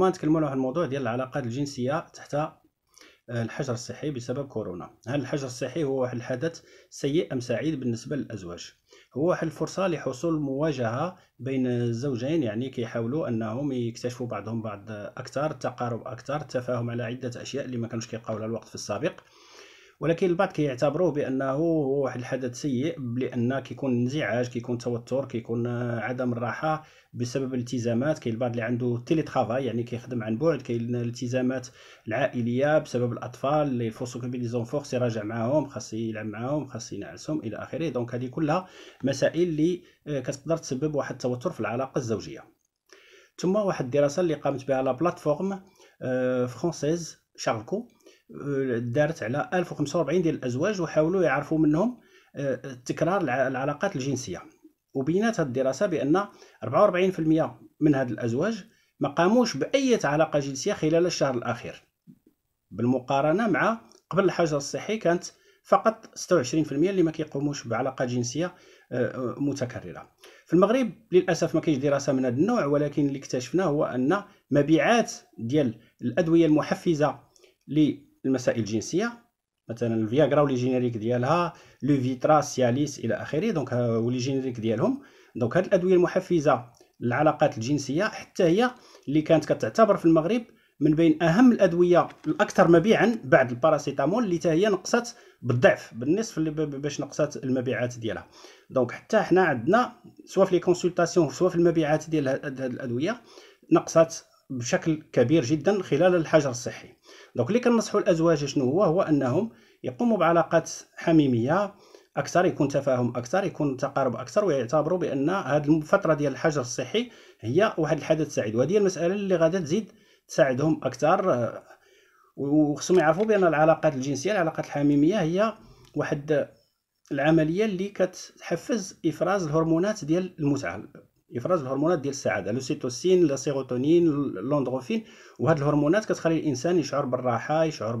ما نتكلموا على الموضوع ديال العلاقات الجنسيه تحت آه، الحجر الصحي بسبب كورونا هل الحجر الصحي هو واحد الحدث سيء ام سعيد بالنسبه للازواج هو واحد الفرصه لحصول مواجهه بين الزوجين يعني كيحاولوا انهم يكتشفوا بعضهم بعض اكثر التقارب اكثر التفاهم على عده اشياء اللي ما كانوش كيلقاو الوقت في السابق ولكن البعض كيعتبروه بانه هو واحد الحدث سيء لان كيكون انزعاج كيكون توتر كيكون عدم الراحه بسبب الالتزامات كاين البعض اللي عنده تيلي ترافاي يعني كيخدم عن بعد كاين الالتزامات العائليه بسبب الاطفال اللي فوسو كبير لي زونفور خصو يراجع معاهم خاص يلعب معاهم خاص ينعسهم الى اخره دونك هذه كلها مسائل اللي آه، كتقدر تسبب واحد التوتر في العلاقه الزوجيه ثم واحد الدراسه اللي قامت بها لا بلاتفورم فرونسيز شاركو آه، دارت على 1045 ديال الازواج وحاولوا يعرفوا منهم آه، تكرار العلاقات الجنسيه وبينات هذه الدراسه بان 44% من هذه الازواج ما قاموش باي علاقه جنسيه خلال الشهر الاخير بالمقارنه مع قبل الحجر الصحي كانت فقط 26% اللي ما كيقوموش بعلاقه جنسيه آه، متكرره في المغرب للاسف ما كاينش دراسه من هذا النوع ولكن اللي اكتشفناه هو ان مبيعات ديال الادويه المحفزه المسائل الجنسيه مثلا الفياغرا ولي جينيريك ديالها لو فيترا سياليس الى اخره دونك ولي جينيريك ديالهم دونك هاد الادويه المحفزه للعلاقات الجنسيه حتى هي اللي كانت كتعتبر في المغرب من بين اهم الادويه الاكثر مبيعا بعد الباراسيتامول اللي حتى هي نقصت بالضعف بالنصف باش نقصت المبيعات ديالها دونك حتى حنا عندنا سواء في لي كونسلطاسيون سواء في المبيعات ديال هاد الادويه نقصت بشكل كبير جدا خلال الحجر الصحي دونك اللي كنصحوا الازواج شنو هو هو انهم يقوموا بعلاقات حميميه اكثر يكون تفاهم اكثر يكون تقارب اكثر ويعتبروا بان هذه الفتره ديال الحجر الصحي هي واحد الحدث سعيد وهذه المساله اللي غادا تزيد تساعدهم اكثر وخصهم يعرفوا بان العلاقات الجنسيه العلاقات الحميميه هي واحد العمليه اللي كتحفز افراز الهرمونات ديال المتعه افراز الهرمونات ديال السعاده لوسيتوسين سيروتونين الاندروفين وهاد الهرمونات كتخلي الانسان يشعر بالراحه يشعر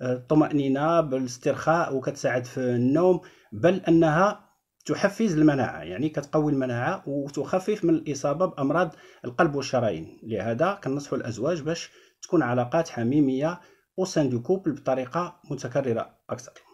بالطمانينه بالاسترخاء وكتساعد في النوم بل انها تحفز المناعه يعني كتقوي المناعه وتخفف من الاصابه بامراض القلب والشرايين لهذا كننصحوا الازواج باش تكون علاقات حميميه او سان دو كوبل بطريقه متكرره اكثر